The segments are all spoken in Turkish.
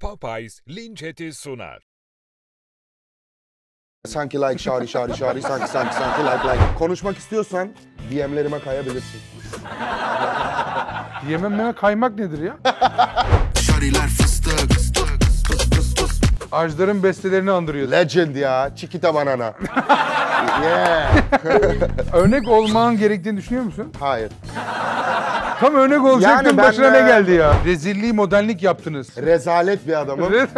Popeyes linç eti sunar. Sanki like şari şari şari sanki sanki sanki like like. Konuşmak istiyorsan DM'lerime kayabilirsin. Yememe kaymak nedir ya? Şariler fıstık. Ajdar'ın bestelerini andırıyor. Legend ya. Chiquita banana. yeah. Örnek olman gerektiğini düşünüyor musun? Hayır. Tam örnek olacaktın yani başına ne e, geldi ya? Rezilliği modernlik yaptınız. Rezalet bir adamım.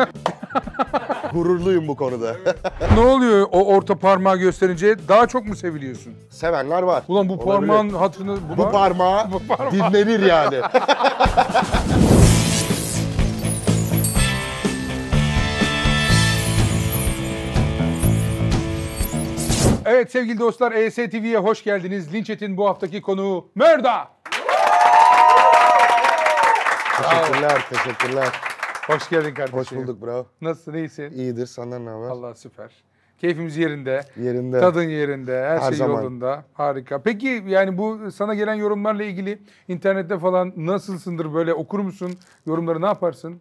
Gururluyum bu konuda. ne oluyor o orta parmağı gösterince? Daha çok mu seviliyorsun? Sevenler var. Ulan bu Olabilir. parmağın hatırını... Bu, bu, parmağı, parmağı dinlenir yani. Evet sevgili dostlar ES hoş geldiniz. Linçet'in bu haftaki konuğu Mörda. Teşekkürler, teşekkürler. Hoş geldin kardeşim. Hoş bulduk bravo. Nasılsın, iyisin? İyidir, senden ne haber? Allah süper. Keyfimiz yerinde. Yerinde. Tadın yerinde. Her, her şey zaman. yolunda. Harika. Peki yani bu sana gelen yorumlarla ilgili internette falan nasılsındır böyle okur musun? Yorumları ne yaparsın?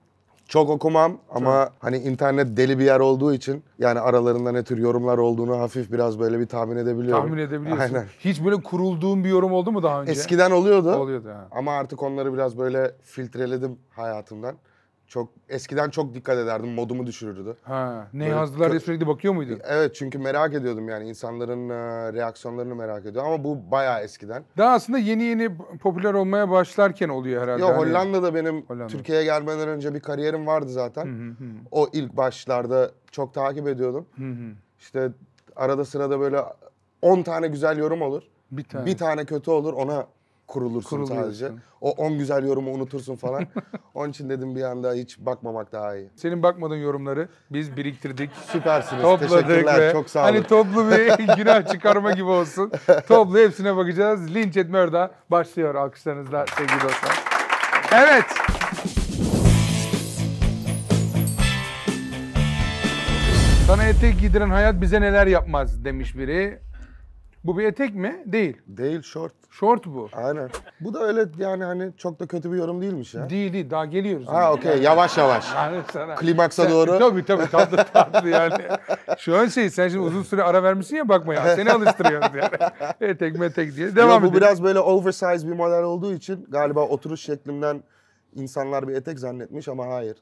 Çok okumam ama Çok. hani internet deli bir yer olduğu için yani aralarında ne tür yorumlar olduğunu hafif biraz böyle bir tahmin edebiliyorum. Tahmin edebiliyorsun. Aynen. Hiç böyle kurulduğun bir yorum oldu mu daha önce? Eskiden oluyordu. Oluyordu ha. Ama artık onları biraz böyle filtreledim hayatımdan. Çok eskiden çok dikkat ederdim. Modumu düşürürdü. Ha, ne Böyle yazdılar diye sürekli bakıyor muydun? Evet çünkü merak ediyordum yani insanların e, reaksiyonlarını merak ediyordum ama bu bayağı eskiden. Daha aslında yeni yeni popüler olmaya başlarken oluyor herhalde. Ya Hani- Hollanda'da benim Hollanda. Türkiye'ye gelmeden önce bir kariyerim vardı zaten. Hı hı hı. O ilk başlarda çok takip ediyordum. Hı hı. İşte arada sırada böyle 10 tane güzel yorum olur. Bir tane. Bir tane kötü olur ona kurulursun sadece. O 10 güzel yorumu unutursun falan. Onun için dedim bir anda hiç bakmamak daha iyi. Senin bakmadığın yorumları biz biriktirdik. Süpersiniz. Topladık Teşekkürler. Ve Çok sağ hani olun. Hani toplu bir günah çıkarma gibi olsun. toplu hepsine bakacağız. Linç et Mörda başlıyor alkışlarınızla sevgili dostlar. Evet. Sana etek giydiren hayat bize neler yapmaz demiş biri. Bu bir etek mi? Değil. Değil short. Short bu. Aynen. Bu da öyle yani hani çok da kötü bir yorum değilmiş ya. Değil değil daha geliyoruz. Ha yani. yavaş yavaş. Yani sana. Klimaksa sen, doğru. Tabii tabii tatlı tatlı yani. Şu an şey sen şimdi uzun süre ara vermişsin ya bakma ya seni alıştırıyoruz yani. Etek metek diye devam edelim. Bu biraz böyle oversize bir model olduğu için galiba oturuş şeklimden insanlar bir etek zannetmiş ama hayır.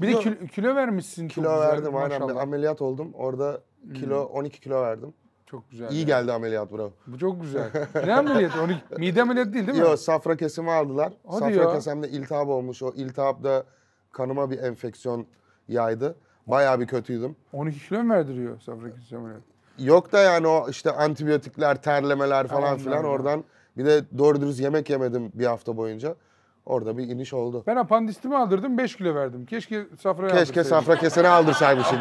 Bir kilo, de kilo, kilo vermişsin. Kilo verdim aynen. Bir ameliyat oldum. Orada kilo hmm. 12 kilo verdim. Çok güzel. İyi yani. geldi ameliyat bravo. Bu çok güzel. Ne ameliyatı? Onu, mide ameliyatı değil değil mi? Yok safra kesimi aldılar. Hadi safra ya. kesemde iltihap olmuş. O iltihap da kanıma bir enfeksiyon yaydı. Bayağı bir kötüydüm. 12 kilo mu verdiriyor safra kesimi ameliyatı? Yok da yani o işte antibiyotikler, terlemeler falan filan oradan. Bir de doğru dürüst yemek yemedim bir hafta boyunca. Orada bir iniş oldu. Ben apandistimi aldırdım 5 kilo verdim. Keşke safra Keşke safra kesene aldırsaymışsın.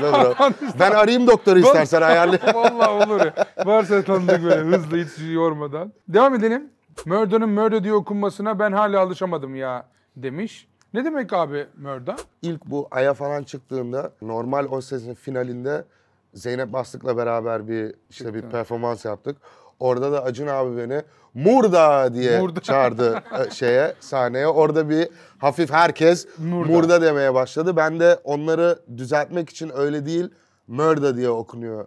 ben arayayım doktoru istersen ayarlı. Vallahi olur Varsa tanıdık böyle hızlı hiç yormadan. Devam edelim. Murder'ın murder diye okunmasına ben hala alışamadım ya demiş. Ne demek abi murder? İlk bu Ay'a falan çıktığında normal o sezon finalinde Zeynep Bastık'la beraber bir işte Çıktı. bir performans yaptık. Orada da Acun abi beni Murda diye Murda. çağırdı e, şeye sahneye. Orada bir hafif herkes Murda. Murda demeye başladı. Ben de onları düzeltmek için öyle değil Murda diye okunuyor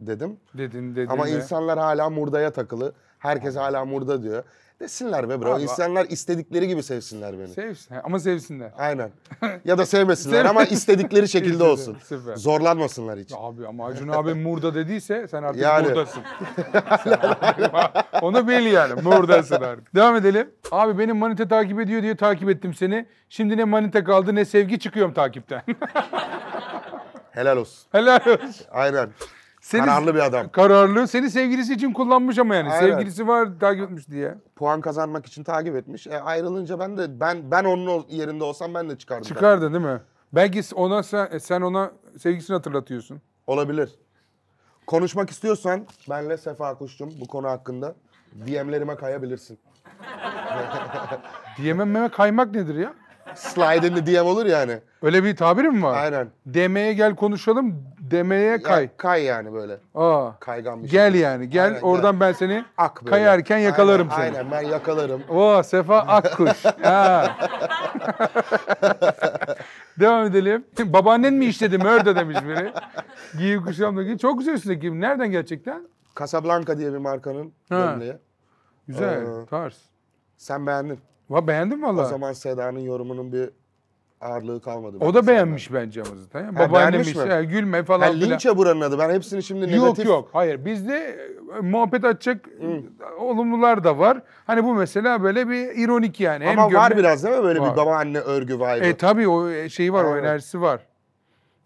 dedim. Dedin dedin. Ama de. insanlar hala Murda'ya takılı. Herkes hala Murda diyor. Sevsinler be bro. Abi, İnsanlar istedikleri gibi sevsinler beni. Sevsin ama sevsinler. Aynen. ya da sevmesinler ama istedikleri şekilde olsun. Süper. Zorlanmasınlar hiç. Abi ama Acun abi murda dediyse sen artık yani. murdasın. Onu bil yani murdasın artık. Devam edelim. Abi benim manite takip ediyor diye takip ettim seni. Şimdi ne manite kaldı ne sevgi çıkıyorum takipten. Helal olsun. Helal olsun. Aynen. Seni, kararlı bir adam. Kararlı. Seni sevgilisi için kullanmış ama yani. Aynen. Sevgilisi var takip etmiş diye. Puan kazanmak için takip etmiş. E, ayrılınca ben de ben ben onun yerinde olsam ben de çıkardım. Çıkardın değil mi? Belki ona sen, e, sen ona sevgilisini hatırlatıyorsun. Olabilir. Konuşmak istiyorsan benle Sefa Kuşçum bu konu hakkında DM'lerime kayabilirsin. DM'ime kaymak nedir ya? Slide in the DM olur yani. Öyle bir tabir mi var? Aynen. DM'ye gel konuşalım, DM'ye kay. Ya, kay yani böyle. Aa. Kaygan bir şey. Gel yani, gel Aynen, oradan gel. ben seni Ak böyle. kayarken yakalarım aynen, seni. Aynen ben yakalarım. Oo Sefa Akkuş. ha. Devam edelim. Babaannen mi işledi Mörde demiş biri. Giyim kuşamla giy. Çok güzel üstündeki giyim. Nereden gerçekten? Casablanca diye bir markanın ha. gömleği. Güzel, ee, tarz. Sen beğendin. Va beğendim valla. O zaman Seda'nın yorumunun bir ağırlığı kalmadı. O da beğenmiş Seda. bence ama zaten. Yani ha, babaannemiş, gülme falan ha, filan. Linçe buranın adı. Ben hepsini şimdi negatif... Yok yok. Hayır. Bizde e, muhabbet açacak Hı. olumlular da var. Hani bu mesela böyle bir ironik yani. Ama Hem var gömme... biraz değil mi? Böyle var. bir babaanne örgü vibe'ı. E tabii o e, şeyi var, ha, o enerjisi var.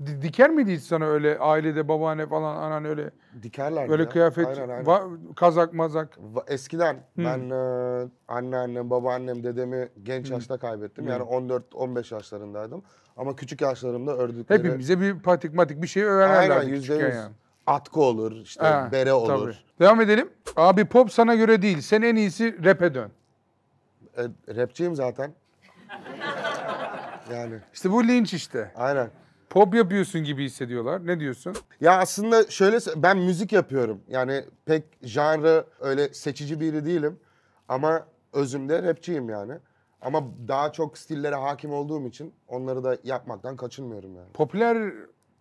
Di- diker miydi hiç sana öyle ailede babaanne falan anan öyle Dikerler böyle ya. kıyafet Aynen, aynen. va- kazak mazak Va- Eskiden hmm. ben e, anneannem, babaannem, dedemi genç hmm. yaşta kaybettim. Hmm. Yani 14-15 yaşlarındaydım. Ama küçük yaşlarımda ördükleri... hepimize bir patikmatik bir şey öğrenirlerdi Aynen küçükken yani. Atkı olur, işte Ha, bere olur. tabii. Devam edelim. Abi pop sana göre değil. Sen en iyisi rap'e dön. E, rapçiyim zaten. yani İşte bu linç işte. aynen. Pop yapıyorsun gibi hissediyorlar. Ne diyorsun? Ya aslında şöyle ben müzik yapıyorum. Yani pek janrı öyle seçici biri değilim. Ama özümde rapçiyim yani. Ama daha çok stillere hakim olduğum için onları da yapmaktan kaçınmıyorum yani. Popüler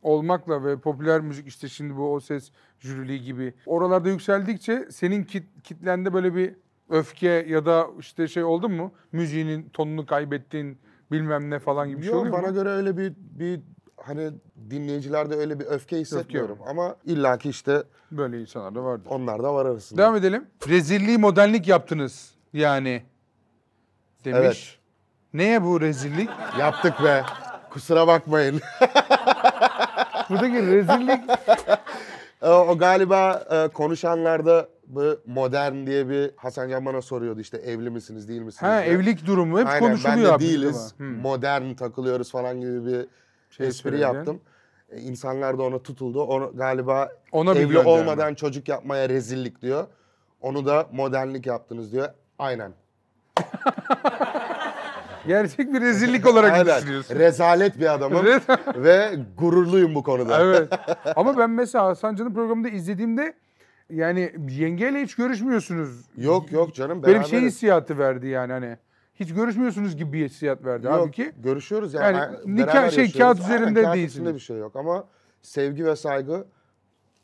olmakla ve popüler müzik işte şimdi bu o ses jüriliği gibi oralarda yükseldikçe senin kit, kitlende böyle bir öfke ya da işte şey oldu mu? Müziğinin tonunu kaybettin bilmem ne falan gibi bir şey oluyor bana mu? göre öyle bir bir hani dinleyicilerde öyle bir öfke hissetmiyorum ama illaki işte böyle insanlar da vardır. Onlar da var arasında. Devam edelim. Rezilliği modellik yaptınız yani demiş. Evet. Neye bu rezillik? Yaptık be. Kusura bakmayın. Buradaki rezillik o, o galiba e, konuşanlarda bu modern diye bir Hasan Can bana soruyordu işte evli misiniz değil misiniz? Ha diye. evlilik durumu hep Aynen, konuşuluyor ben de değiliz. Hı. Modern takılıyoruz falan gibi bir şey espri yaptım. E, insanlar da ona tutuldu. Onu, galiba ona evli olmadan yani. çocuk yapmaya rezillik diyor. Onu da modernlik yaptınız diyor. Aynen. Gerçek bir rezillik olarak Aynen. düşünüyorsun. Rezalet bir adamım ve gururluyum bu konuda. Evet. Ama ben mesela Hasan Can'ın programında izlediğimde yani yengeyle hiç görüşmüyorsunuz. Yok yok canım. Benim şey hissiyatı verdi yani hani hiç görüşmüyorsunuz gibi bir hissiyat verdi. Yok, Halbuki görüşüyoruz yani. yani nikah şey kağıt üzerinde değil. değilsiniz. Kağıt bir şey yok ama sevgi ve saygı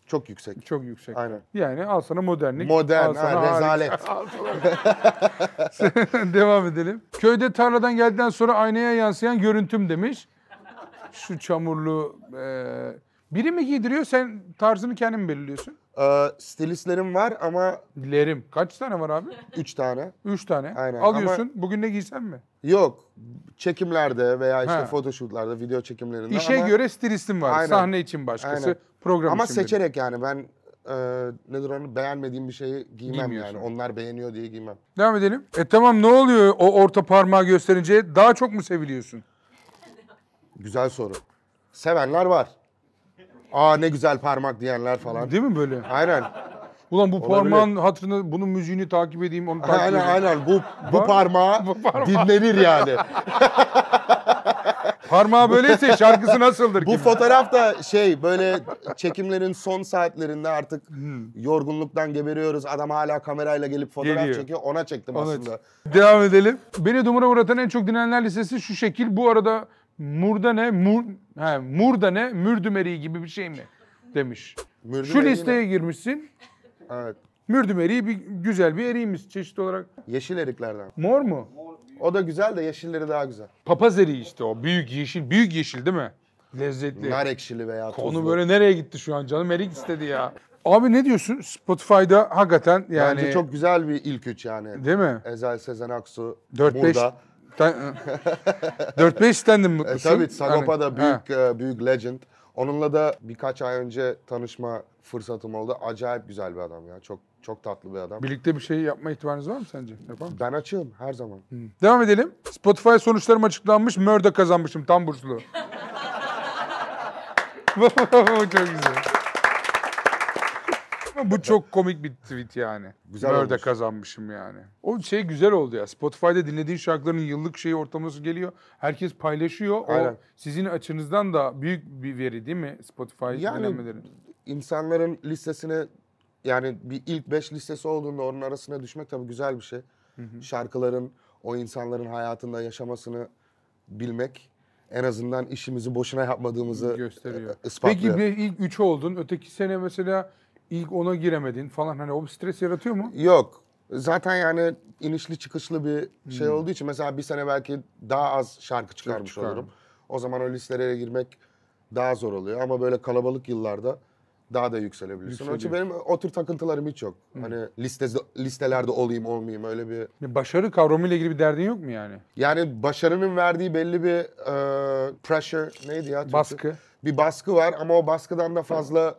çok yüksek. Çok yüksek. Aynen. Yani al sana modernlik. Modern, al sana ha, rezalet. Devam edelim. Köyde tarladan geldikten sonra aynaya yansıyan görüntüm demiş. Şu çamurlu... E, biri mi giydiriyor sen tarzını kendin mi belirliyorsun? Ee, stilistlerim var ama... Lerim. Kaç tane var abi? Üç tane. Üç tane. Aynen. Alıyorsun. Ama... Bugün ne giysen mi? Yok. Çekimlerde veya işte photoshootlarda, video çekimlerinde İşe ama... göre stilistim var. Aynen. Sahne için başkası, Aynen. program ama için. Ama seçerek benim. yani ben e, nedir onu beğenmediğim bir şeyi giymem yani. Onlar beğeniyor diye giymem. Devam edelim. E tamam ne oluyor o orta parmağı gösterince daha çok mu seviliyorsun? Güzel soru. Sevenler var. Aa ne güzel parmak diyenler falan. Değil mi böyle? Aynen. Ulan bu Olabilir. parmağın hatırına bunun müziğini takip edeyim onu takip aynen, edeyim. Aynen bu, bu parmağı bu parmağı dinlenir yani. Parmağı böyleyse şarkısı nasıldır? ki? Bu fotoğraf da şey böyle çekimlerin son saatlerinde artık hmm. yorgunluktan geberiyoruz. Adam hala kamerayla gelip fotoğraf Geliyor. çekiyor. Ona çektim evet. aslında. Devam edelim. Beni dumura uğratan en çok dinlenenler listesi şu şekil. Bu arada Murda ne? Mur, he, murda ne? Mürdümeri gibi bir şey mi? Demiş. Mürdümeri Şu listeye mi? girmişsin. Evet. Mürdümeri bir güzel bir eriymiş çeşit olarak. Yeşil eriklerden. Mor mu? O da güzel de yeşilleri daha güzel. Papaz eriği işte o. Büyük yeşil. Büyük yeşil değil mi? Lezzetli. Nar ekşili veya tuzlu. Konu böyle nereye gitti şu an canım? Erik istedi ya. Abi ne diyorsun? Spotify'da hakikaten yani... Bence çok güzel bir ilk üç yani. Değil mi? Ezel, Sezen Aksu, 4-5 burada. 4-5 e, stand'im e, mutlusun. E, tabii Sagopa da büyük ha. E, büyük legend. Onunla da birkaç ay önce tanışma fırsatım oldu. Acayip güzel bir adam ya. Çok çok tatlı bir adam. Birlikte bir şey yapma ihtimaliniz var mı sence? Yapar mısın? Ben açığım her zaman. Hı. Devam edelim. Spotify sonuçlarım açıklanmış. Mörde kazanmışım tam burslu. çok güzel. Bu çok komik bir tweet yani. Güzel Mörde kazanmışım yani. O şey güzel oldu ya. Spotify'da dinlediğin şarkıların yıllık şeyi ortalaması geliyor. Herkes paylaşıyor. Aynen. O sizin açınızdan da büyük bir veri değil mi Spotify yani, dinlemeleri? insanların listesine yani bir ilk beş listesi olduğunda onun arasına düşmek tabii güzel bir şey. Hı hı. Şarkıların o insanların hayatında yaşamasını bilmek en azından işimizi boşuna yapmadığımızı gösteriyor. E, e, ispatlıyor. Peki bir ilk üç oldun. Öteki sene mesela ilk ona giremedin falan hani o bir stres yaratıyor mu? Yok. Zaten yani inişli çıkışlı bir şey hmm. şey olduğu için mesela bir sene belki daha az şarkı çıkarmış Çıkar. olurum. O zaman o listelere girmek daha zor oluyor ama böyle kalabalık yıllarda daha da yükselebilirsin. Onun için benim o tür takıntılarım hiç yok. Hı. Hmm. Hani liste, listelerde olayım olmayayım öyle bir... Başarı kavramıyla ilgili bir derdin yok mu yani? Yani başarının verdiği belli bir e, pressure neydi ya? Türkçe? Baskı. Bir baskı var ama o baskıdan da fazla... Hı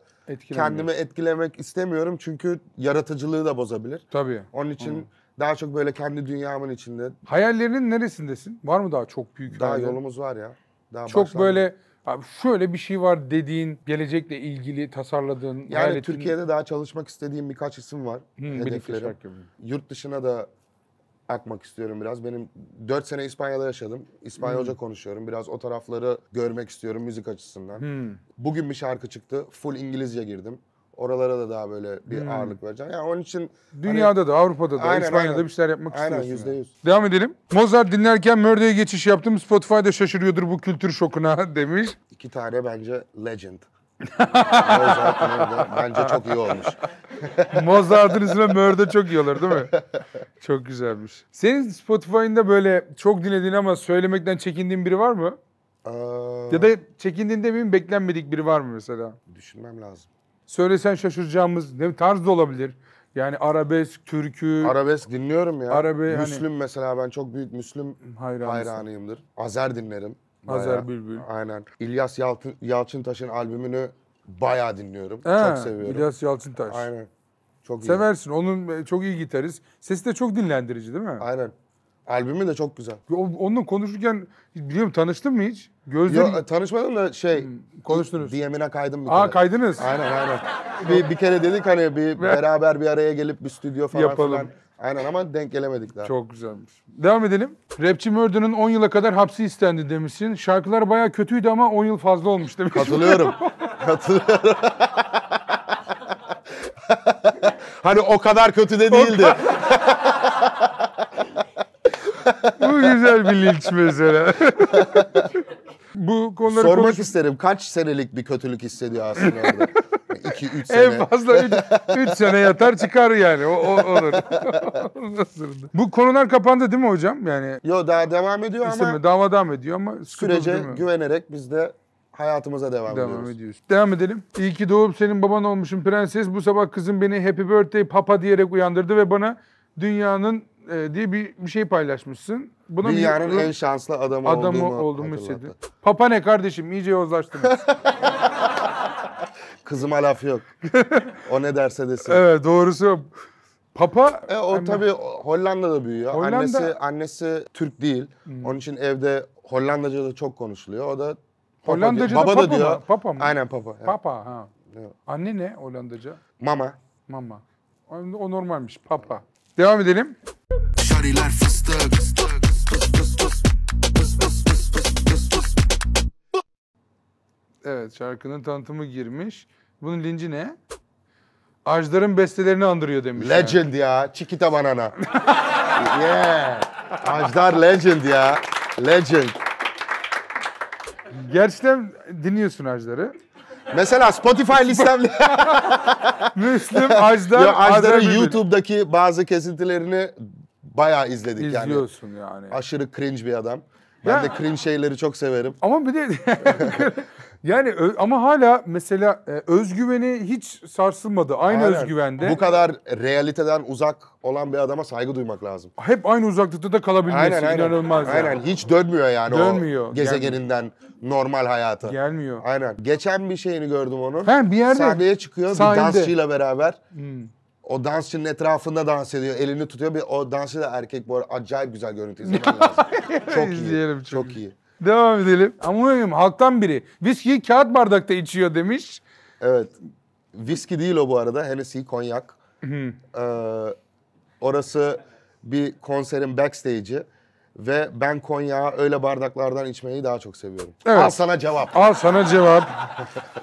kendimi etkilemek istemiyorum çünkü yaratıcılığı da bozabilir. Tabii. Onun için Hı. Hmm. daha çok böyle kendi dünyamın içinde. Hayallerinin neresindesin? Var mı daha çok büyük Daha hayallerin? yolumuz var ya. Daha çok böyle abi şöyle bir şey var dediğin, gelecekle ilgili tasarladığın, Yani hayal ettiğin- Türkiye'de daha çalışmak istediğim birkaç isim var. Hı, hmm, hedeflerim. şarkı Yurt dışına da akmak istiyorum biraz. Benim 4 sene İspanya'da yaşadım. İspanyolca hmm. konuşuyorum. Biraz o tarafları görmek istiyorum müzik açısından. Hmm. Bugün bir şarkı çıktı. Full İngilizce girdim. Oralara da daha böyle bir hmm. ağırlık vereceğim. Yani onun için... Hani Dünyada hani, da, Avrupa'da da, aynen, İspanya'da aynen. bir şeyler yapmak aynen, istiyorsun. Aynen, %100. Yani. Devam edelim. Mozart dinlerken Mörde'ye geçiş yaptım. Spotify'da şaşırıyordur bu kültür şokuna demiş. İki tane bence legend. Mozart'ın bence çok iyi olmuş. Mozart'ın üstüne mörde çok iyi olur değil mi? Çok güzelmiş. Senin Spotify'ında böyle çok dinlediğin ama söylemekten çekindiğin biri var mı? Aa, Ya da çekindiğin demeyeyim beklenmedik biri var mı mesela? düşünmem lazım. Söylesen şaşıracağımız ne tarz da olabilir. Yani arabesk, türkü, Arabesk dinliyorum ya. Arabi hani- mesela ben çok büyük Müslüm hayranıyımdır. Azer dinlerim. Bayağı, Azer Bülbül. Aynen. İlyas Yalçın, Yalçıntaş'ın albümünü bayağı dinliyorum. He, çok seviyorum. İlyas Yalçıntaş. Aynen. Çok iyi. Seversin. Onun e, çok iyi gitarist. Sesi de çok dinlendirici değil mi? Aynen. Albümü de çok güzel. Onun onunla konuşurken biliyorum tanıştın mı hiç? Gözlerim... Yok e, tanışmadım da şey hmm, konuştunuz. DM'ine kaydım bir kere. Aa kaydınız. Aynen aynen. bir, bir kere dedik hani bir beraber bir araya gelip bir stüdyo falan Yapalım. filan. Aynen ama denk gelemedik daha. Çok güzelmiş. Devam edelim. Rapçi Murder'ın 10 yıla kadar hapsi istendi demişsin. Şarkılar baya kötüydü ama 10 yıl fazla olmuş demiş. Katılıyorum. Katılıyorum. hani o kadar kötü de değildi. Bu güzel bir linç mesela. Bu konuları Sormak konuş- isterim. Kaç senelik bir kötülük hissediyor aslında orada? 2-3 sene. En fazla 3 sene yatar çıkar yani. O, o olur. Bu konular kapandı değil mi hocam? Yani Yo daha devam ediyor isim, ama. Dava devam ediyor ama. Sürece güvenerek biz de hayatımıza devam, devam ediyoruz. ediyoruz. Devam edelim. İyi ki doğup senin baban olmuşum prenses. Bu sabah kızım beni happy birthday papa diyerek uyandırdı ve bana dünyanın e, diye bir, bir şey paylaşmışsın. Buna Dünyanın bir, en şanslı adamı, adamı olduğumu, olduğumu hissettim. Papa ne kardeşim İyice yozlaştınız. Kızıma laf yok. o ne derse desin. Evet doğrusu Papa e, o hemen... tabii Hollanda'da büyüyor. Hollanda... Annesi annesi Türk değil. Hmm. Onun için evde Hollandaca da çok konuşuluyor. O da Papa Baba da diyor. Mı? Papa mı? Aynen papa. Evet. Papa ha. Evet. Anne ne Hollandaca? Mama. Mama. O normalmiş papa. Devam edelim. Şariler fıstık Evet şarkının tanıtımı girmiş. Bunun linci ne? Ajdar'ın bestelerini andırıyor demiş. Legend yani. ya. Chiquita Banana. yeah. Ajdar legend ya. Legend. Gerçekten dinliyorsun Ajdar'ı. Mesela Spotify listemde... Müslüm, Ajdar... Yo, Ajdar'ın YouTube'daki bazı kesintilerini bayağı izledik İzliyorsun yani. İzliyorsun yani. Aşırı cringe bir adam. Ben ya, de cringe şeyleri çok severim. Ama bir de Yani ama hala mesela e, özgüveni hiç sarsılmadı. Aynı Aynen. özgüvende. Bu kadar realiteden uzak olan bir adama saygı duymak lazım. Hep aynı uzaklıkta da kalabilmesi aynen, inanılmaz. Aynen. Yani. Hiç dönmüyor yani dönmüyor, o gezegeninden gelmiyor. normal hayata. Gelmiyor. Aynen. Geçen bir şeyini gördüm onun. He, bir yerde. Sahneye çıkıyor sahilde. bir dansçıyla beraber. Hmm. O dansçının etrafında dans ediyor. Elini tutuyor. Bir, o dansçı da erkek bu arada. Acayip güzel görüntü izlemen lazım. çok iyi. İzleyelim çok, çok iyi. iyi. Devam edelim. Amonyum halktan biri. Viski kağıt bardakta içiyor demiş. Evet. Viski değil o bu arada. Hennessy, konyak. ee, orası bir konserin backstage'i. Ve ben konyağı öyle bardaklardan içmeyi daha çok seviyorum. Evet. Al sana cevap. Al sana cevap.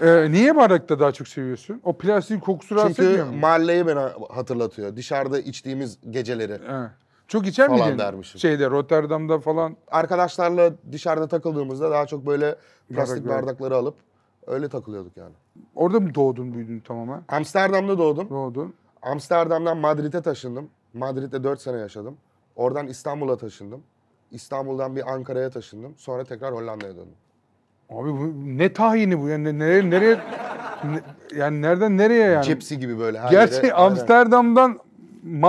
ee, niye bardakta daha çok seviyorsun? O plastiğin kokusu rahatsız Çünkü etmiyor mu? mahalleyi beni hatırlatıyor. Dışarıda içtiğimiz geceleri. Evet. Çok içer falan miydin? dermişim. Şeyde Rotterdam'da falan. Arkadaşlarla dışarıda takıldığımızda daha çok böyle plastik Bardak- bardakları alıp öyle takılıyorduk yani. Orada mı doğdun büyüdün tamamen? Amsterdam'da doğdum. Doğdun. Amsterdam'dan Madrid'e taşındım. Madrid'de 4 sene yaşadım. Oradan İstanbul'a taşındım. İstanbul'dan bir Ankara'ya taşındım. Sonra tekrar Hollanda'ya döndüm. Abi bu ne tahini bu? Yani nereye nereye ne- yani nereden nereye yani? Cepsi gibi böyle. her yere- Gerçi Aynen. Amsterdam'dan Madrid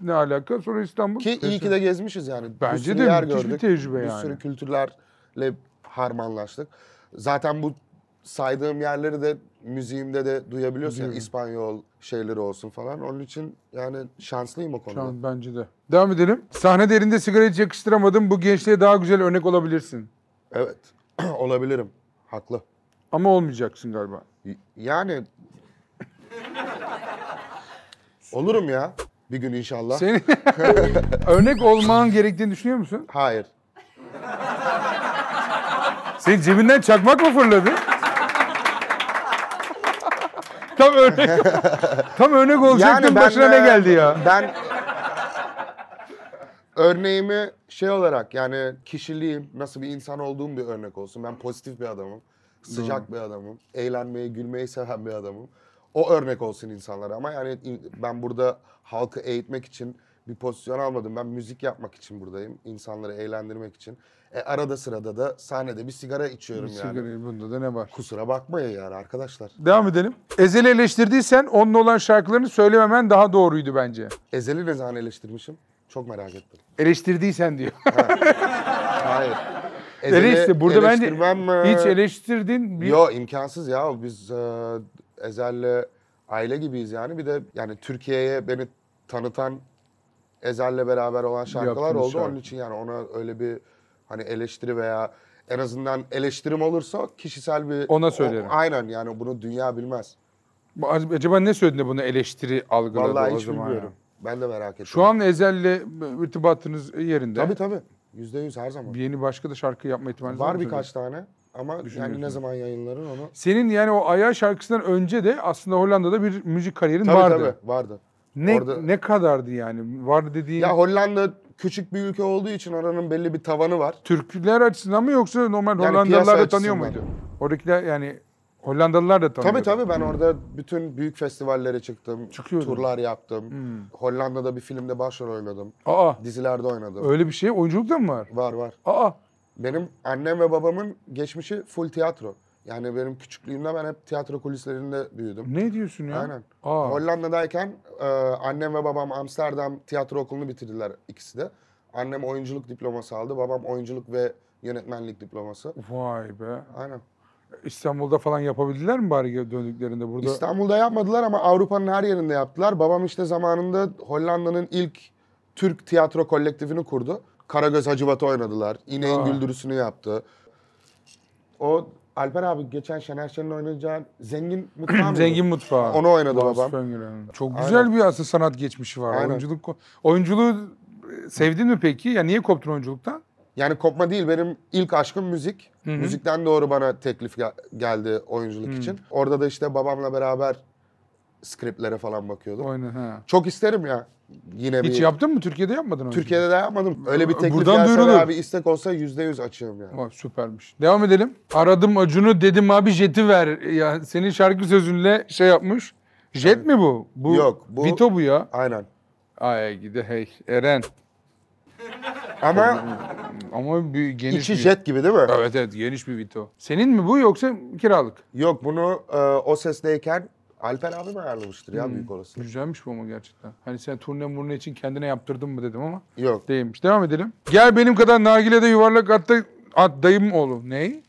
Madrid'le alaka sonra İstanbul. Ki iyi ki de gezmişiz yani. Bence bir de yer gördük. bir tecrübe bir yani. Bir sürü kültürlerle harmanlaştık. Zaten bu saydığım yerleri de müziğimde de duyabiliyorsun. Yani İspanyol şeyleri olsun falan. Onun için yani şanslıyım o konuda. Şans, bence de. Devam edelim. Sahne derinde sigara hiç yakıştıramadım. Bu gençliğe daha güzel örnek olabilirsin. Evet. Olabilirim. Haklı. Ama olmayacaksın galiba. yani... Olurum ya. Bir gün inşallah. Senin örnek olman gerektiğini düşünüyor musun? Hayır. Senin cebinden çakmak mı fırladı? tam örnek. tam örnek olacaktım yani başına ne e, geldi ya? Ben örneğimi şey olarak yani kişiliğim nasıl bir insan olduğum bir örnek olsun. Ben pozitif bir adamım. Sıcak Doğru. bir adamım. Eğlenmeyi, gülmeyi seven bir adamım o örnek olsun insanlara ama yani ben burada halkı eğitmek için bir pozisyon almadım. Ben müzik yapmak için buradayım. İnsanları eğlendirmek için. E, arada sırada da sahnede bir sigara içiyorum bir yani. Sigara, bunda da ne var? Kusura bakmayın yani arkadaşlar. Devam edelim. Ezel'i eleştirdiysen onun olan şarkılarını söylememen daha doğruydu bence. Ezel'i ne zaman eleştirmişim? Çok merak ettim. Eleştirdiysen diyor. Ha. Hayır. Ezel'i işte burada bence mi? hiç eleştirdin. Bir... Yo imkansız ya. Biz e, Ezel'le aile gibiyiz yani. Bir de yani Türkiye'ye beni tanıtan Ezel'le beraber olan şarkılar oldu. Şarkı. Onun için yani ona öyle bir hani eleştiri veya en azından eleştirim olursa kişisel bir... Ona söylerim. O, aynen yani bunu dünya bilmez. Acaba ne söylediğinde bunu eleştiri algıladı Vallahi o hiç bilmiyorum. Ya. Ben de merak ettim. Şu an Ezel'le irtibatınız yerinde. Tabii tabii. Yüzde yüz her zaman. Bir yeni başka da şarkı yapma ihtimaliniz var mı? Var birkaç tane. Ama yani ne zaman yayınlanır onu... Senin yani o Aya şarkısından önce de aslında Hollanda'da bir müzik kariyerin tabii, vardı. Tabii vardı. Ne, Orada... ne kadardı yani? Vardı dediğin... Ya Hollanda küçük bir ülke olduğu için oranın belli bir tavanı var. Türkler açısından mı yoksa normal yani Hollandalılar da tanıyor muydu? Oradakiler yani Hollandalılar da tanıyor. Tabii tabii ben hmm. orada bütün büyük festivallere çıktım. Çıkıyordum. Turlar yaptım. Hmm. Hollanda'da bir filmde başrol oynadım. Aa. Dizilerde oynadım. Öyle bir şey oyunculuk da mı var? Var var. Aa benim annem ve babamın geçmişi full tiyatro. Yani benim küçüklüğümde ben hep tiyatro kulislerinde büyüdüm. Ne diyorsun ya? Aynen. Aa. Hollanda'dayken e, annem ve babam Amsterdam tiyatro okulunu bitirdiler ikisi de. Annem oyunculuk diploması aldı, babam oyunculuk ve yönetmenlik diploması. Vay be. Aynen. İstanbul'da falan yapabildiler mi bari döndüklerinde burada? İstanbul'da yapmadılar ama Avrupa'nın her yerinde yaptılar. Babam işte zamanında Hollanda'nın ilk Türk tiyatro kolektifini kurdu. Karagöz Hacıvat'ı oynadılar. İneğin Aa. güldürüsünü yaptı. O Alper abi geçen Şener Şen'in oynayacağı Zengin Mutfağı mıydı? Zengin Mutfağı. Onu oynadı Lars babam. Föngelen'in. Çok güzel Aynen. bir aslında sanat geçmişi var. Aynen. Oyunculuk oyunculuğu e, sevdin mi peki? Ya niye koptun oyunculuktan? Yani kopma değil benim ilk aşkım müzik. Hı-hı. Müzikten doğru bana teklif gel- geldi oyunculuk Hı-hı. için. Orada da işte babamla beraber Skriplere falan bakıyordum. Aynen ha. Çok isterim ya. Yine Hiç bir... yaptın mı? Türkiye'de yapmadın mı? Türkiye'de de yapmadım. Öyle bir teklif Buradan gelse abi istek olsa yüzde yüz açığım yani. Vay, süpermiş. Devam edelim. Aradım Acun'u dedim abi jeti ver. Ya senin şarkı sözünle şey yapmış. Jet evet. mi bu? bu? Yok. Bu... Vito bu ya. Aynen. Ay gide hey Eren. Ama ama bir geniş içi bir... jet gibi değil mi? Evet evet geniş bir Vito. Senin mi bu yoksa kiralık? Yok bunu e, o sesteyken Alper abi mi ayarlamıştır ya hmm, büyük olası. Güzelmiş bu ama gerçekten. Hani sen turne burnu için kendine yaptırdın mı dedim ama. Yok. Değilmiş. Devam edelim. Gel benim kadar nargilede yuvarlak atta at dayım oğlu. Ney?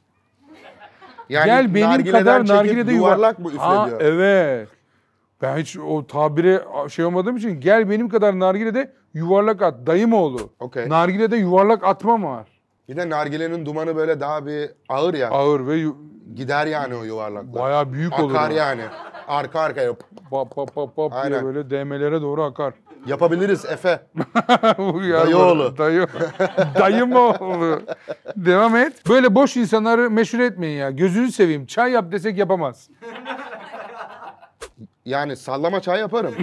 Yani Gel benim kadar nargilede yuvarlak mı Aa, evet. Ben hiç o tabire şey olmadığım için gel benim kadar nargilede yuvarlak at dayım oğlu. Okey. Nargilede yuvarlak atma mı var? Bir de nargilenin dumanı böyle daha bir ağır ya. Ağır ve yu- Gider yani o yuvarlaklar. Baya büyük olur. Akar yani. Arka arkaya. Pap pap pap pap Aynen. böyle DM'lere doğru akar. Yapabiliriz Efe. dayıoğlu dayı oğlu. Dayı, Devam et. Böyle boş insanları meşhur etmeyin ya. Gözünü seveyim. Çay yap desek yapamaz. Yani sallama çay yaparım.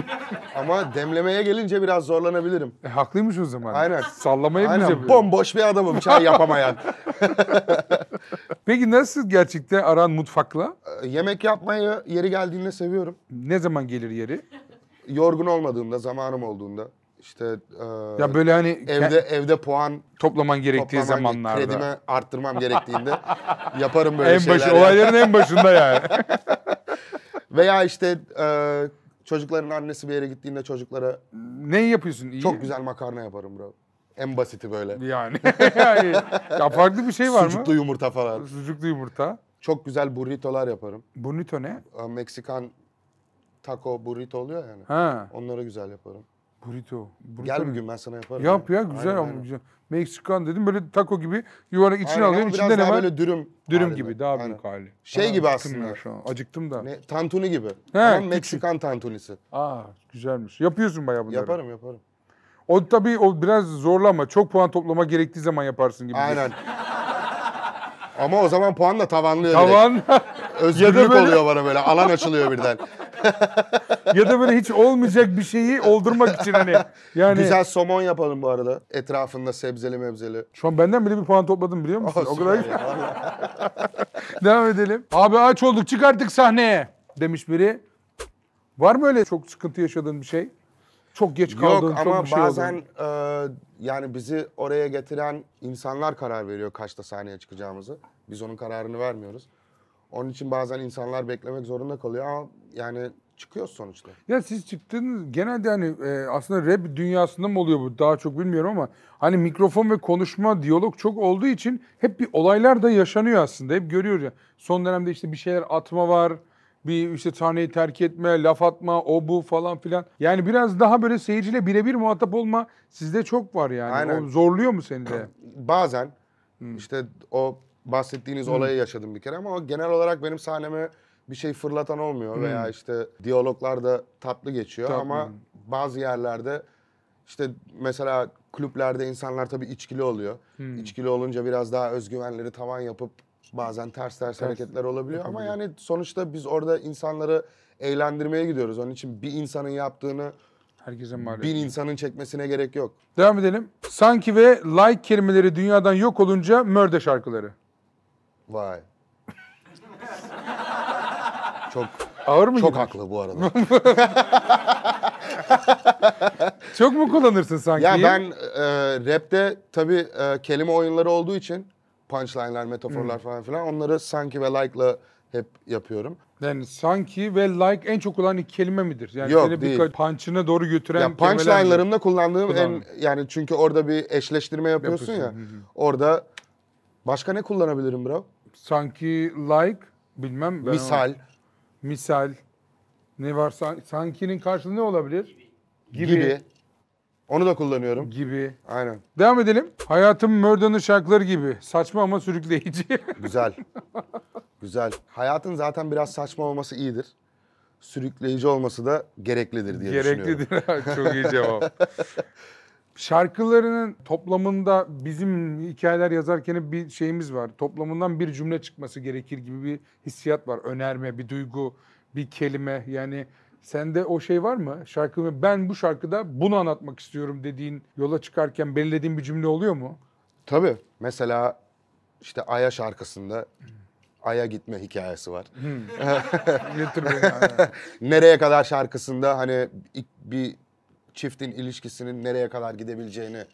Ama demlemeye gelince biraz zorlanabilirim. E, haklıymış o zaman. Aynen. Sallamayı mı yapıyor? Bomboş bir adamım çay yapamayan. Peki nasıl gerçekte aran mutfakla? Ee, yemek yapmayı yeri geldiğinde seviyorum. Ne zaman gelir yeri? Yorgun olmadığımda, zamanım olduğunda. İşte e, ya böyle hani evde evde puan toplaman gerektiği toplaman, zamanlarda kredime arttırmam gerektiğinde yaparım böyle en başı, şeyler. Olayların yani. en başında yani. Veya işte e, çocukların annesi bir yere gittiğinde çocuklara Ne yapıyorsun? İyi. çok güzel makarna yaparım bro. En basiti böyle. Yani. yani. Ya farklı bir şey var Sucuklu mı? yumurta falan. Sucuklu yumurta. Çok güzel burritolar yaparım. Burrito ne? E, Meksikan taco burrito oluyor yani. Ha. Onları güzel yaparım. Burrito. burrito Gel bir gün ben sana yaparım. Yap ya güzel Aynen, ama aynen. güzel. Meksikan dedim böyle taco gibi yuvarlak içine alıyorsun. İçinden biraz daha böyle dürüm. dürüm halinde. gibi daha Aynen. büyük hali. Şey gibi aslında. şu an. Acıktım da. Ne, tantuni gibi. He, Ama küçük. Meksikan tantunisi. Aa güzelmiş. Yapıyorsun bayağı bunları. Yaparım yaparım. O tabii o biraz zorlama. Çok puan toplama gerektiği zaman yaparsın gibi. Aynen. Ama o zaman puan da tavanlıyor. Tavan. Özgürlük böyle... oluyor bana böyle. Alan açılıyor birden. ya da böyle hiç olmayacak bir şeyi oldurmak için hani. Yani... Güzel somon yapalım bu arada. Etrafında sebzeli mebzeli. Şu an benden bile bir puan topladım biliyor musun? Oh, o kadar Devam edelim. Abi aç olduk çık sahneye demiş biri. Var mı öyle çok sıkıntı yaşadığın bir şey? çok geç kaldığın çok bir şey Yok ama bazen e, yani bizi oraya getiren insanlar karar veriyor kaçta sahneye çıkacağımızı. Biz onun kararını vermiyoruz. Onun için bazen insanlar beklemek zorunda kalıyor ama yani çıkıyoruz sonuçta. Ya siz çıktınız genelde hani e, aslında rap dünyasında mı oluyor bu daha çok bilmiyorum ama hani mikrofon ve konuşma, diyalog çok olduğu için hep bir olaylar da yaşanıyor aslında. Hep görüyoruz ya son dönemde işte bir şeyler atma var, bir işte sahneyi terk etme, laf atma, o bu falan filan. Yani biraz daha böyle seyirciyle birebir muhatap olma sizde çok var yani. Aynen. O zorluyor mu seni de? Bazen hmm. işte o bahsettiğiniz hmm. olayı yaşadım bir kere ama o genel olarak benim sahneme bir şey fırlatan olmuyor hmm. veya işte diyaloglar tatlı geçiyor tatlı. ama bazı yerlerde işte mesela kulüplerde insanlar tabii içkili oluyor. Hmm. İçkili olunca biraz daha özgüvenleri tavan yapıp Bazen ters ters hareketler olabiliyor ama yani sonuçta biz orada insanları eğlendirmeye gidiyoruz. Onun için bir insanın yaptığını Herkese mal bin insanın çekmesine gerek yok. Devam edelim. Sanki ve like kelimeleri dünyadan yok olunca mörde şarkıları. Vay. çok Ağır mı? Çok haklı bu arada. Çok mu kullanırsın sanki? Ya ben e, rapte tabii e, kelime oyunları olduğu için Punchline'ler, metaforlar hmm. falan filan onları sanki ve like'la hep yapıyorum. Yani sanki ve like en çok kullanılan kelime midir? Yani Yok seni değil. punch'ına doğru götüren ya punchline'larımda kullandığım en yani çünkü orada bir eşleştirme yapıyorsun, yapıyorsun. ya. Hı hı. Orada başka ne kullanabilirim bro? Sanki like bilmem ben misal ama. misal ne var sankinin karşılığı ne olabilir? Gibi. gibi. Onu da kullanıyorum. Gibi. Aynen. Devam edelim. Hayatım Mördan'ın şarkıları gibi. Saçma ama sürükleyici. Güzel. Güzel. Hayatın zaten biraz saçma olması iyidir. Sürükleyici olması da gereklidir diye Gereklidir. düşünüyorum. Gereklidir. Çok iyi cevap. Şarkılarının toplamında bizim hikayeler yazarken bir şeyimiz var. Toplamından bir cümle çıkması gerekir gibi bir hissiyat var. Önerme, bir duygu, bir kelime. Yani Sende o şey var mı? Şarkımı ben bu şarkıda bunu anlatmak istiyorum dediğin yola çıkarken belirlediğin bir cümle oluyor mu? Tabii. Mesela işte Ay'a şarkısında Ay'a gitme hikayesi var. Hmm. Nereye kadar şarkısında hani bir çiftin ilişkisinin nereye kadar gidebileceğini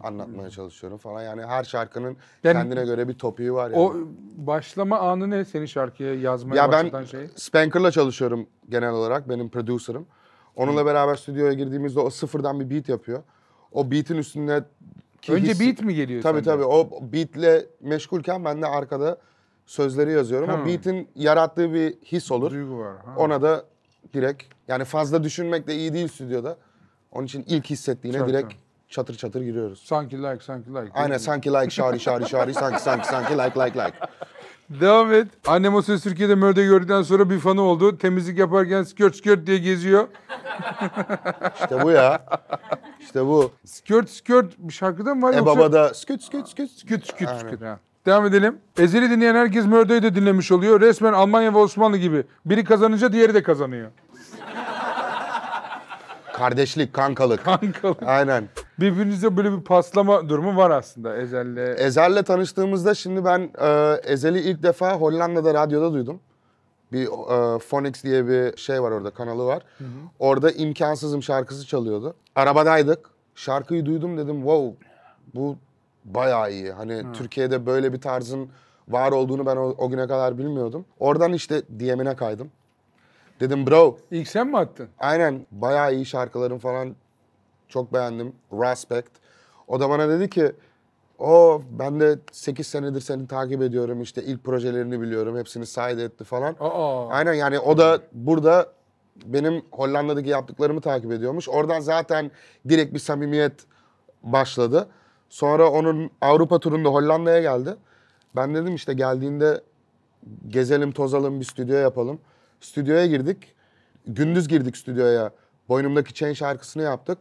anlatmaya çalışıyorum falan. Yani her şarkının yani, kendine göre bir topiği var yani. O başlama anı ne senin şarkıya yazmaya ya başlatan ben şey? Spanker'la çalışıyorum genel olarak. Benim producer'ım. Onunla beraber stüdyoya girdiğimizde o sıfırdan bir beat yapıyor. O beat'in üstünde Önce his... beat mi geliyor Tabii sende? tabii. O beat'le meşgulken ben de arkada sözleri yazıyorum. Hmm. O beat'in yarattığı bir his olur. Duygu var. Ha. Ona da direkt yani fazla düşünmek de iyi değil stüdyoda. Onun için ilk hissettiğine Çarkı. direkt çatır çatır giriyoruz. Sanki like, sanki like. Aynen sanki like, şari şari şari, sanki sanki sanki like like like. Devam et. Annem o ses Türkiye'de Mörde gördükten sonra bir fanı oldu. Temizlik yaparken skirt skirt diye geziyor. İşte bu ya. İşte bu. Skirt skirt bir şarkıda mı var e yoksa? E babada skirt skirt skirt. Skirt skirt skirt. Devam edelim. Ezeli dinleyen herkes Mörde'yi de dinlemiş oluyor. Resmen Almanya ve Osmanlı gibi. Biri kazanınca diğeri de kazanıyor. Kardeşlik, kankalık. Kankalık. Aynen. Birbirinize böyle bir paslama durumu var aslında Ezel'le. Ezel'le tanıştığımızda şimdi ben e, Ezel'i ilk defa Hollanda'da radyoda duydum. Bir e, Phonics diye bir şey var orada, kanalı var. Hı hı. Orada imkansızım şarkısı çalıyordu. Arabadaydık. Şarkıyı duydum dedim wow bu bayağı iyi. Hani hı. Türkiye'de böyle bir tarzın var olduğunu ben o, o güne kadar bilmiyordum. Oradan işte DM'ine kaydım. Dedim bro. İlk sen mi attın? Aynen. Bayağı iyi şarkıların falan çok beğendim. Respect. O da bana dedi ki o ben de 8 senedir seni takip ediyorum işte ilk projelerini biliyorum hepsini saydı etti falan. Aa. Aynen yani o da burada benim Hollanda'daki yaptıklarımı takip ediyormuş. Oradan zaten direkt bir samimiyet başladı. Sonra onun Avrupa turunda Hollanda'ya geldi. Ben dedim işte geldiğinde gezelim tozalım bir stüdyo yapalım. Stüdyoya girdik. Gündüz girdik stüdyoya. Boynumdaki Chain şarkısını yaptık.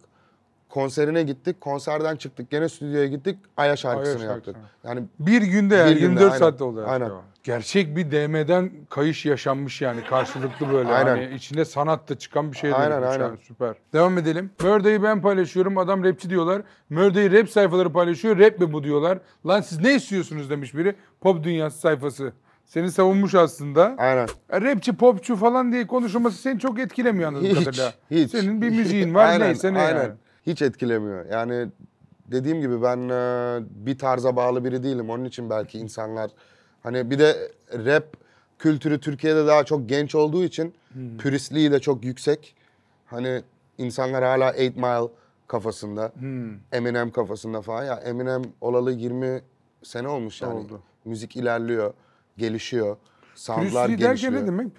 Konserine gittik. Konserden çıktık. Gene stüdyoya gittik. Aya şarkısını Aya şarkı. yaptık. Yani bir günde yani bir 24 günde, saatte oldu. Aynen. aynen. Gerçek bir DM'den kayış yaşanmış yani karşılıklı böyle. aynen. Hani içinde sanat da çıkan bir şey değil. Aynen süper. Devam edelim. Mörde'yi ben paylaşıyorum. Adam rapçi diyorlar. Mörde'yi rap sayfaları paylaşıyor. Rap mi bu diyorlar. Lan siz ne istiyorsunuz demiş biri. Pop Dünyası sayfası. Seni savunmuş aslında. Aynen. E, rapçi, popçu falan diye konuşulması seni çok etkilemiyor anladığım hiç, kadarıyla. Hiç. Senin bir müziğin var aynen, neyse ne aynen. yani. Hiç etkilemiyor. Yani dediğim gibi ben e, bir tarza bağlı biri değilim. Onun için belki insanlar hani bir de rap kültürü Türkiye'de daha çok genç olduğu için hmm. püristliği de çok yüksek. Hani insanlar hala 8 Mile kafasında, hmm. Eminem kafasında falan. Ya Eminem olalı 20 sene olmuş yani. Oldu. Müzik ilerliyor gelişiyor. Soundlar Pürüzlü gelişiyor. derken ne demek?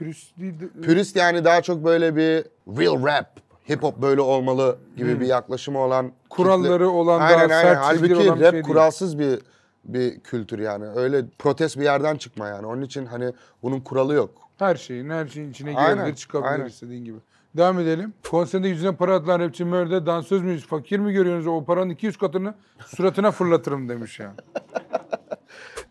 Pürüzlü... De... yani daha çok böyle bir real rap, hip hop böyle olmalı gibi hmm. bir yaklaşımı olan. Kuralları kitle. olan, aynen, daha aynen. sert Halbuki olan rap şey kuralsız bir bir kültür yani. Öyle protest bir yerden çıkma yani. Onun için hani bunun kuralı yok. Her şeyin, her şeyin içine girebilir, çıkabilir aynen. istediğin gibi. Devam edelim. Konserde yüzüne para atılan rapçi Mörde dansöz müyüz, fakir mi görüyorsunuz? O paranın 200 katını suratına fırlatırım demiş yani.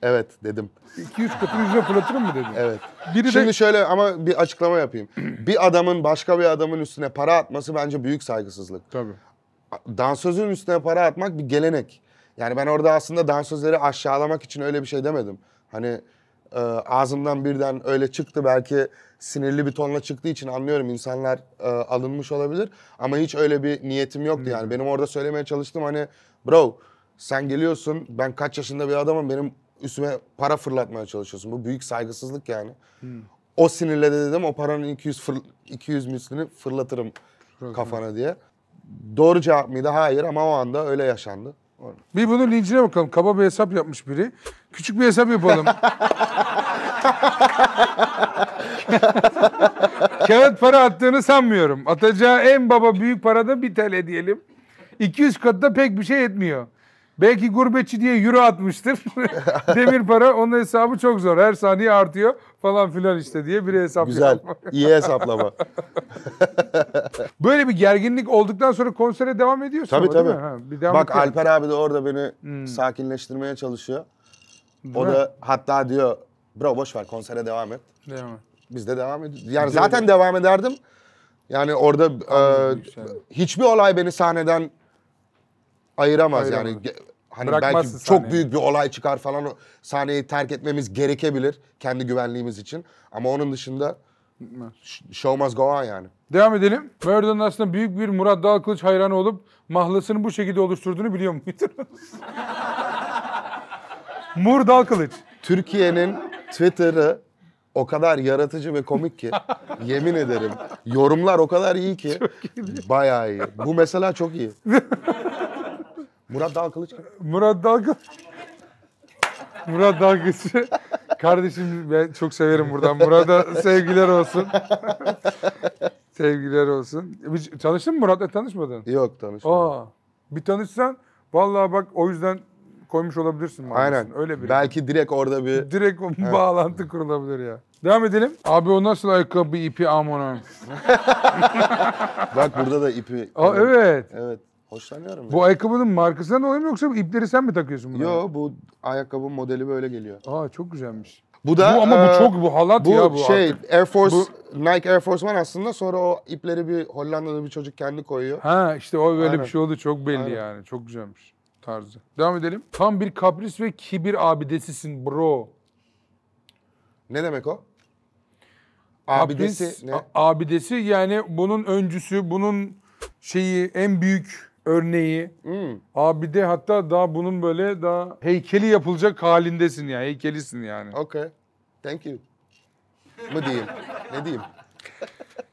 Evet dedim. 200 katı yüzüne fırlatırım mı dedin? Evet. Biri Şimdi de... şöyle ama bir açıklama yapayım. bir adamın başka bir adamın üstüne para atması bence büyük saygısızlık. Tabii. Dansözün üstüne para atmak bir gelenek. Yani ben orada aslında dansözleri aşağılamak için öyle bir şey demedim. Hani e, ağzımdan birden öyle çıktı belki sinirli bir tonla çıktığı için anlıyorum insanlar e, alınmış olabilir ama hiç öyle bir niyetim yoktu yani hmm. benim orada söylemeye çalıştım hani bro sen geliyorsun ben kaç yaşında bir adamım benim üstüme para fırlatmaya çalışıyorsun. Bu büyük saygısızlık yani. Hmm. O sinirle de dedim o paranın 200 fır, 200 mislini fırlatırım Bırakın. kafana diye. Doğru cevap mıydı? Hayır ama o anda öyle yaşandı. Bir bunun lincine bakalım. Kaba bir hesap yapmış biri. Küçük bir hesap yapalım. Kağıt para attığını sanmıyorum. Atacağı en baba büyük parada bir TL diyelim. 200 katta pek bir şey etmiyor. Belki gurbetçi diye euro atmıştır. Demir para onun hesabı çok zor. Her saniye artıyor falan filan işte diye bir hesap Güzel, yapma. iyi hesaplama. Böyle bir gerginlik olduktan sonra konsere devam ediyorsun. Tabii tabii. Ha, bir devam Bak Alper abi de orada beni hmm. sakinleştirmeye çalışıyor. o da hatta diyor bro boş ver konsere devam et. Devam et. Biz de devam ediyoruz. Yani Güzel zaten mi? devam ederdim. Yani orada e, hiçbir olay beni sahneden ayıramaz, ayıramaz. yani. Hani Bırakmaz belki sahneyi. çok büyük bir olay çıkar falan o sahneyi terk etmemiz gerekebilir kendi güvenliğimiz için. Ama onun dışında show must go on yani. Devam edelim. Verdon'un aslında büyük bir Murat Dalkılıç hayranı olup mahlasını bu şekilde oluşturduğunu biliyor muydunuz? Mur Dalkılıç. Türkiye'nin Twitter'ı o kadar yaratıcı ve komik ki yemin ederim. Yorumlar o kadar iyi ki. Çok iyi. Bayağı iyi. Bu mesela çok iyi. Murat Dalkılıç kim? Murat Dalkılıç. Murat Dalkılıç'ı kardeşim ben çok severim buradan. Murat'a sevgiler olsun. sevgiler olsun. Hiç tanıştın mı Murat'la tanışmadın? Yok tanışmadım. Aa, bir tanışsan vallahi bak o yüzden koymuş olabilirsin. Maalesef. Aynen. Öyle bir. Belki direkt orada bir... Direkt evet. bağlantı kurulabilir ya. Devam edelim. Abi o nasıl ayakkabı ipi amona? Bak burada da ipi. Aa, evet. Evet. Hoşlanıyorum. Bu yani. ayakkabının markasından dolayı mı yoksa ipleri sen mi takıyorsun buna? Yok bu ayakkabı modeli böyle geliyor. Aa çok güzelmiş. Bu da bu, ama e, bu çok bu halat bu ya bu şey artık. Air Force bu, Nike Air Force One aslında sonra o ipleri bir Hollandalı bir çocuk kendi koyuyor. Ha işte o böyle bir şey oldu çok belli Aynen. yani. Çok güzelmiş tarzı. Devam edelim. Tam bir kapris ve kibir abidesisin bro. Ne demek o? Abidesi kapris, ne? Abidesi yani bunun öncüsü, bunun şeyi en büyük örneği. Hmm. de hatta daha bunun böyle daha heykeli yapılacak halindesin yani. Heykelisin yani. Okay. Thank you. Mı diyeyim? ne diyeyim?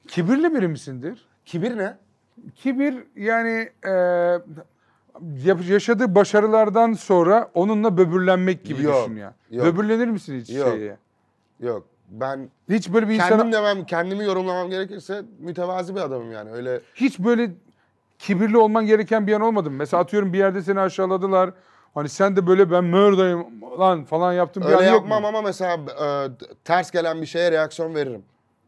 Kibirli biri misindir? Kibir ne? Kibir yani e, yaşadığı başarılardan sonra onunla böbürlenmek gibi yok, düşün ya. Yok. Böbürlenir misin hiç yok, şeye? Yok. Ben hiç böyle bir kendim insana... demem, kendimi yorumlamam gerekirse mütevazi bir adamım yani. Öyle Hiç böyle kibirli olman gereken bir an olmadı mı? Mesela atıyorum bir yerde seni aşağıladılar. Hani sen de böyle ben mördayım lan falan yaptım bir Öyle an yok mu? ama mesela e, ters gelen bir şeye reaksiyon veririm.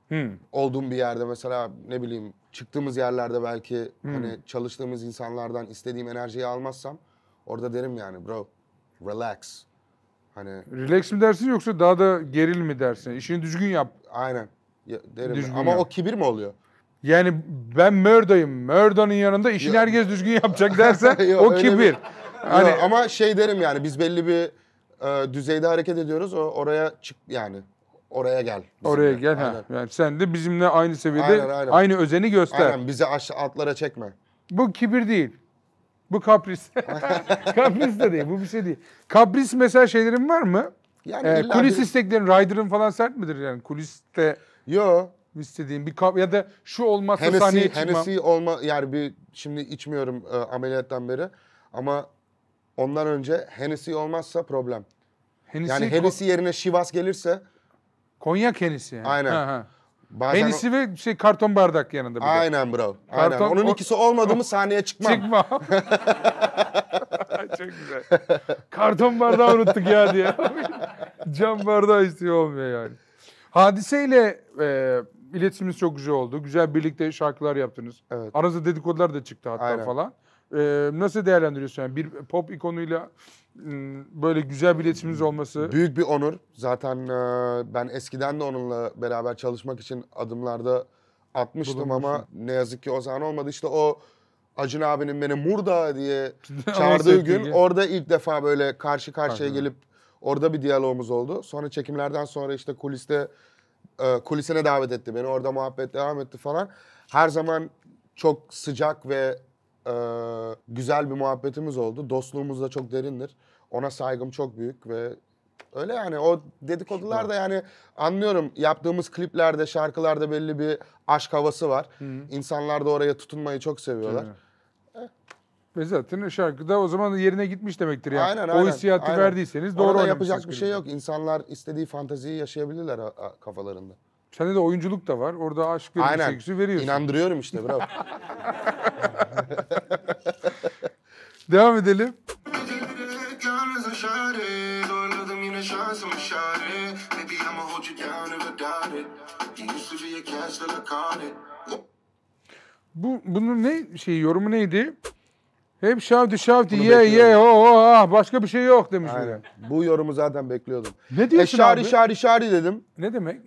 Hmm. Olduğum bir yerde mesela ne bileyim çıktığımız yerlerde belki hmm. hani çalıştığımız insanlardan istediğim enerjiyi almazsam orada derim yani bro relax. Hani relax mi dersin yoksa daha da geril mi dersin? İşini düzgün yap. Aynen. Ya, derim. Düzgün ama yap. o kibir mi oluyor? Yani ben Murdo'yum. Murdo'nun yanında işini herkes düzgün yapacak dersen o kibir. Hani ama şey derim yani biz belli bir e, düzeyde hareket ediyoruz. O, oraya çık yani. Oraya gel. bizimle. Oraya gel. ha. Yani sen de bizimle aynı seviyede Aynen, aynen. aynı özeni göster. Aynen bizi aş- altlara çekme. Bu kibir değil. Bu kapris. kapris de değil. Bu bir şey değil. Kapris mesela şeylerin var mı? Yani Ee, kulis bir- isteklerin, rider'ın falan sert midir yani? Kuliste Yo istediğim bir kap ya da şu olmazsa Hennessy, sahneye çıkmam. Hennessy olma yani bir şimdi içmiyorum e, ameliyattan beri ama ondan önce Hennessy olmazsa problem. Hennessy, yani Hennessy yerine Şivas gelirse Konyak Hennessy yani. Aynen. Ha, Bazen Hennessy o... ve şey karton bardak yanında. Bir Aynen bro. Aynen. Karton, Onun ikisi olmadı mı sahneye çıkmam. Çıkmam. Çok güzel. Karton bardağı unuttuk ya diye. Cam bardağı istiyor olmuyor yani. Hadiseyle e, iletişimimiz çok güzel oldu. Güzel birlikte şarkılar yaptınız. Evet. Aranızda dedikodular da çıktı hatta Aynen. falan. Ee, nasıl değerlendiriyorsun yani bir pop ikonuyla ıı, böyle güzel bir iletişimimiz olması? Büyük bir onur. Zaten ben eskiden de onunla beraber çalışmak için adımlarda atmıştım Bulunmuşum. ama ne yazık ki o zaman olmadı. İşte o Acun abinin beni Murda diye çağırdığı gün orada ilk defa böyle karşı karşıya Aynen. gelip orada bir diyalogumuz oldu. Sonra çekimlerden sonra işte kuliste e, kulisine davet etti beni. Orada muhabbet devam etti falan. Her zaman çok sıcak ve e, güzel bir muhabbetimiz oldu. Dostluğumuz da çok derindir. Ona saygım çok büyük ve öyle yani o dedikodular da yani anlıyorum yaptığımız kliplerde, şarkılarda belli bir aşk havası var. Hı. İnsanlar da oraya tutunmayı çok seviyorlar. Hı. Eh. Ve zaten şarkıda o zaman yerine gitmiş demektir yani. Aynen, aynen, o hissiyatı aynen. verdiyseniz doğru Orada yapacak bir şey yok. İnsanlar istediği fantaziyi yaşayabilirler kafalarında. Sende de oyunculuk da var. Orada aşk veriyorsun, Aynen. seksi veriyorsun. İnandırıyorum işte bravo. Devam edelim. Bu bunun ne şey yorumu neydi? Hep şavdi şavdi Bunu ye bekliyorum. ye o oh ah başka bir şey yok demiş Aynen. Bu yorumu zaten bekliyordum. Ne diyorsun e, şari, abi? Şari şari dedim. Ne demek?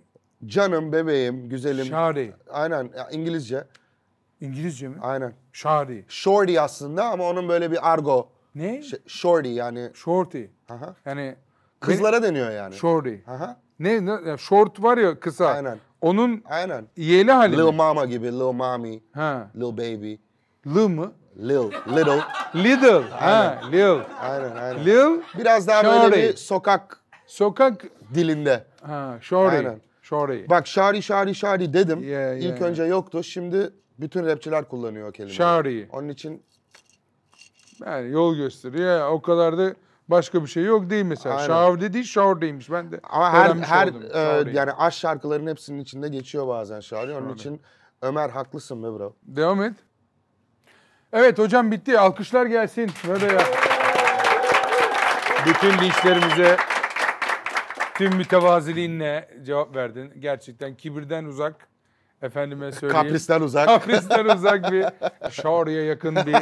Canım, bebeğim, güzelim. Şari. Aynen ya, İngilizce. İngilizce mi? Aynen. Şari. Shorty aslında ama onun böyle bir argo. Ne? Ş- şey, shorty yani. Shorty. Aha. Yani. Kızlara benim... deniyor yani. Shorty. Aha. Ne, ne yani short var ya kısa. Aynen. Onun Aynen. yeğli hali Lil mi? mama gibi, little mommy, ha. Little baby. L mı? Lil. Little. Little. Ha, Lil. Aynen aynen. Lil. Biraz daha Shari. böyle bir sokak Sokak dilinde. ha, Shorey. Aynen. Shorey. Bak şari şari şari dedim. Yeah, yeah, İlk önce yoktu. Şimdi bütün rapçiler kullanıyor o kelimeyi. Shari. Onun için Yani yol gösteriyor. o kadar da başka bir şey yok değil mesela. Aynen. Şavri değil Şavri'ymiş. Ben de ama her her e, yani aşk şarkıların hepsinin içinde geçiyor bazen şari. Onun için Ömer haklısın be bro. Devam et. Evet hocam bitti. Alkışlar gelsin. Böyle ya. Bütün dişlerimize tüm mütevaziliğinle cevap verdin. Gerçekten kibirden uzak. Efendime söyleyeyim. Kapristen uzak. Kapristen uzak bir şorya yakın bir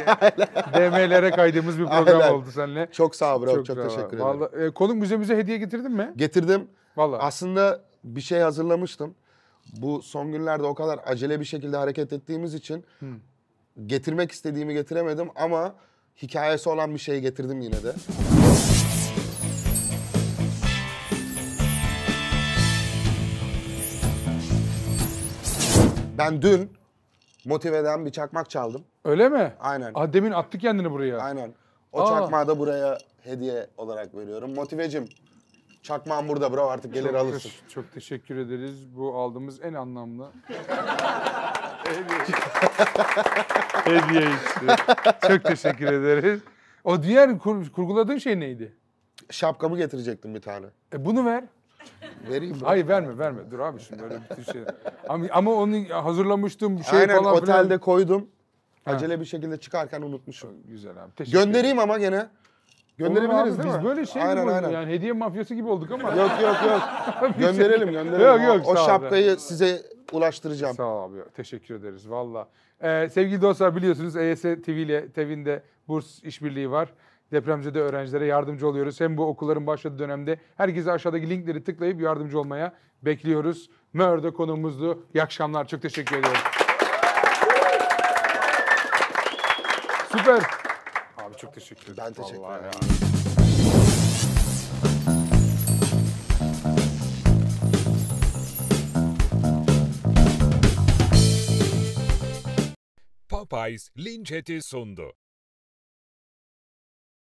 DM'lere kaydığımız bir program Aynen. oldu seninle. Çok sağ ol bro. Çok, çok teşekkür ederim. Vallahi, e, kolun müzemize hediye getirdin mi? Getirdim. Vallahi. Aslında bir şey hazırlamıştım bu son günlerde o kadar acele bir şekilde hareket ettiğimiz için hmm getirmek istediğimi getiremedim ama hikayesi olan bir şey getirdim yine de. Ben dün motiveden bir çakmak çaldım. Öyle mi? Aynen. Aa, demin attı kendini buraya. Aynen. O Aa. çakmağı da buraya hediye olarak veriyorum. Motivecim çakmağım burada bro artık gelir çok alırsın. Çok teşekkür ederiz. Bu aldığımız en anlamlı Hediye istiyor. Çok teşekkür ederiz. O diğer kur, kurguladığın şey neydi? Şapkamı getirecektim bir tane. E bunu ver. Vereyim mi? Hayır verme verme. Dur abi şimdi böyle bir şey. Ama, ama onu hazırlamıştım. Şey Aynen falan otelde falan. koydum. Ha. Acele bir şekilde çıkarken unutmuşum. Güzel abi. Teşekkür Göndereyim ederim. ama gene. Gönderebiliriz abi, değil mi? Biz böyle şey aynen, gibi aynen. yani hediye mafyası gibi olduk ama. Yok yok yok. Şey- gönderelim gönderelim. Yok, yok, o, o şapkayı size ulaştıracağım. Sağ ol abi. Teşekkür ederiz valla. Ee, sevgili dostlar biliyorsunuz EYS TV ile TEV'inde burs işbirliği var. Depremzede öğrencilere yardımcı oluyoruz. Hem bu okulların başladığı dönemde herkese aşağıdaki linkleri tıklayıp yardımcı olmaya bekliyoruz. Mör de konuğumuzdu. İyi akşamlar. Çok teşekkür ediyorum. Süper. Abi çok teşekkür ederim. Ben teşekkür ederim. País Linç Eti sundu.